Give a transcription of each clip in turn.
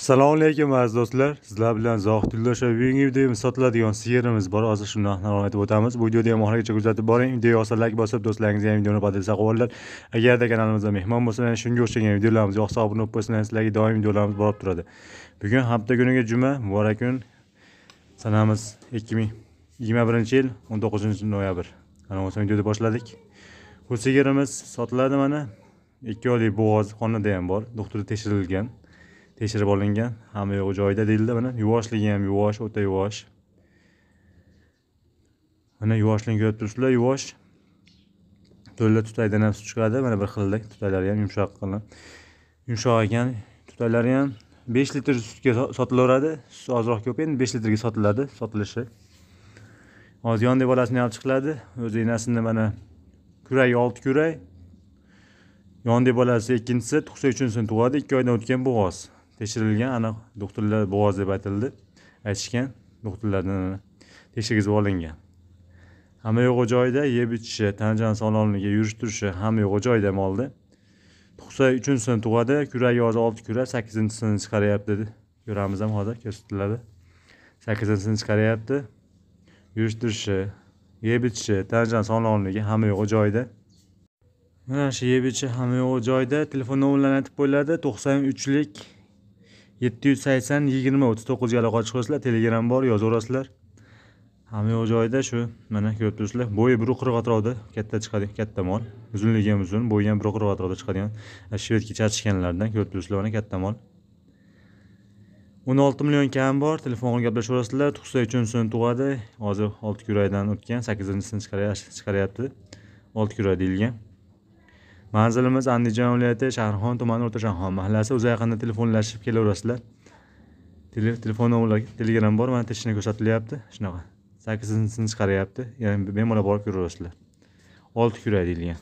assalomu alaykum aziz do'stlar sizlar bilan zohidullashev bugungi videoda sotiladigan sigirimiz bor hozir shuni narxini aytib o'tamiz bu videoni ham oxirigacha kuzatib boring video yoqsa layk bosib do'stlaringizga ham videoni padaga saqivorlar agarda kanalimizda mehmon bo'lsalar shunga o'xshagan videolarimiz yoqsa obuna bo'lib qo'ysalar sizlarga doim videolarimiz borib turadi bugun hafta kuniga juma muborak kun sanamiz ikki ming yigirma birinchi yil o'n to'qqizinchi noyabr ana o'sha videoda boshladik bu sigirimiz sotiladi mana ikki oylik bo'g'oz xonada ham bor doktorda tekshirilgan tekshirib olingan hamma yo'q joyida deyildi mana yuvoshligi ham yuvosh o'ta yuvosh mana yuvoshligini ko'rib turibsizlar yuvosh to'la tutaydan ham chiqadi mana bir xildek tutaylari ham yumshoq yumshoq ekan tutaylari ham besh litr sutga sotilaveradi sut ozroq ko'p endi besh litrga sotiladi sotilishi hozir yondek bolasini olib chiqiladi o'zi enasini mana kurak olti kurak yondek bolasi ikkinchisi tug'sa uchinchisini tug'adi ikki oydan o'tgan bu hozir tekshirilgan aniq doktorlar bo'g'oz deb aytildi aytishgan doktorlardan tekshirgizib olingan hamma yo'g'i joyida yeb ichishi tana jan sog'lomligi yurish turishi hamma yo'g'i joyida molni to'qson uchinchi sinf tug'adi kuragi hozir olti kurak sakkizinchi sinfni chiqaryapti ko'ramiz ham hozir ko'rsatiladi sakkizinchi sinfni chiqaryapti yurish turishi yeb ichishi tana jan sog'lomligi hamma yo'g'i joyida mana shu yeb ichishi hamma yo'g'i joyida telefon nomerlarini aytib qo'yiladi to'qson uchlik yetti yuz sakson yigirma o'ttiz to'qqiz yalang'och qo'ysizlar telegram bor yozaverasizlar hamma joyida shu mana ko'rib turibsizlar bo'yi bir qirq atrofida katta chiqadi katta mol uzunligi ham uzun bo'yi ham bir qirq atrofida chiqadigan shvedka charchkanlardan ko'rib turibsizlar mana katta mol o'n olti million kam bor telefon qilib gaplashaverasizlar to'qson uchinchi so'm tug'adi hozir olti kuraydan o'tgan sakkizinchi sinf chiqaryapti olti kuray deyilgan manzilimiz andijon viloyati shahrixon tumani o'rtashaxon mahallasi o'zi yaqinda telefonlashib kelaverasizlar telefon nomerlar telegram bor mana ishini ko'rsatilyapti shunaqa sakkizinchisini chiqaryapti ya'ni bemalol borib ko'raverasizlar olti kura deyilgan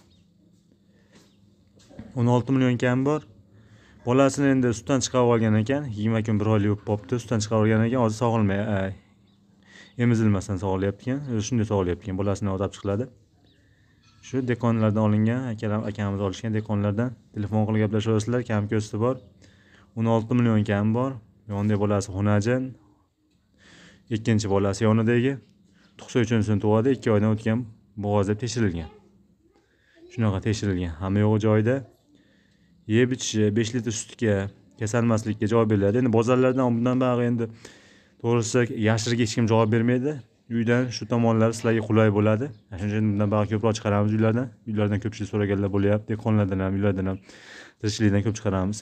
o'n olti million kam bor bolasini endi sutdan chiqarib olgan ekan yigirma kun bir oylik bo'lib qolibdi sutdan chiqarib olgan ekan hozir sog'ilmay emizilmasdan sog'layapti ekan shunday sog'layapti ekan bolasini olib chiqiladi shu dehqonlardan olingan akalar akamiz olishgan dehqonlardan telefon qilib gaplashyapsizlar kam ko'sti bor o'n olti million kami bor yonidagi bolasi xunajan ikkinchi bolasi yonidagi tuqsa uchinchisini tug'adi ikki oydan o'tgan deb tekshirilgan shunaqa tekshirilgan hamma yo'g'i joyida yeb ichishi besh litr sutga kasalmaslikka javob beriladi endi bozorlardan bundan bag'i endi to'g'risi yashirga hech kim javob bermaydi uydan shu tomonlari sizlarga qulay bo'ladi shuning uchun bundan bag'i ko'proq chiqaramiz uylardan uylardan ko'pchilik so'raganlar bo'lyapti dehqonlardan ham uylardan ham tirikchilikdan ko'p chiqaramiz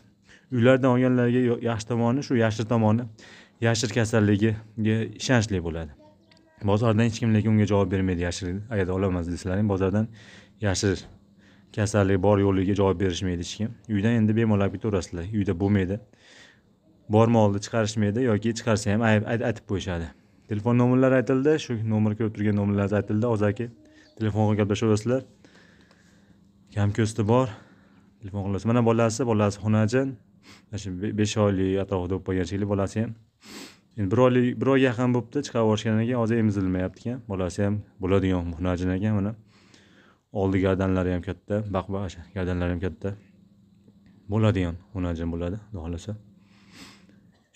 uylardan olganlarga yaxshi tomoni shu yashir tomoni yashir kasalligiga ishonchli bo'ladi bozordan hech kim lekin unga javob bermaydi yashir ayda olamiz desalar ham bozordan yashir kasallik bor yo'qligiga javob berishmaydi hech kim uydan endi bemalol olib ketaverasizlar uyda bo'lmaydi borma oldi chiqarishmaydi yoki chiqarsa ham ayb aytib qo'yishadi telefon nomerlari aytildi shu ko'rib o'tirgan nomerlar aytildi ozaki telefon qilib gaplashaverasizlar kam ko'sti bor telefon qilasiz mana bolasi bolasi xonajin mana shu besh oylik atrofida bo'lib qolgan shekilli bolasi ham endi bir oylik bir oyga yaqin bo'libdi chiqarib yuborishgandan keyin hozir emizilmayapti ekan bolasi ham bo'ladigan xunajin ekan mana oldi gardanlari ham katta baqba gardanlari ham katta bo'ladigan xunajin bo'ladi xudo xohlasa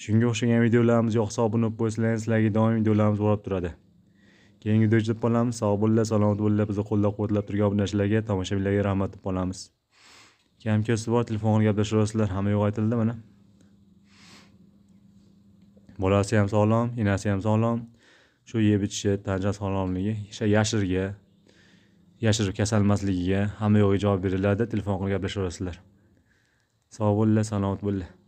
shunga o'xshagan videolarimiz yoqsa obuna bo'lib sizlarga doim videolarimiz borib turadi keyingi videoda uchratib qolamiz sog' bo'linglar salomat bo'linglar bizni qo'llab quvvatlab turgan obunachilarga tomoshabinlarga rahmat deb qolamiz kam ko'si bor telefon qilib gaplashaverasizlar hamma yo'q aytildi mana bolasi ham sog'lom enasi ham sog'lom shu yeb ichishi tanja sog'lomligi o'sha yashirga yashirib kasalmasligiga hamma yo'g'i javob beriladi telefon qilib gaplashaverasizlar sog' bo'linglar salomat bo'linglar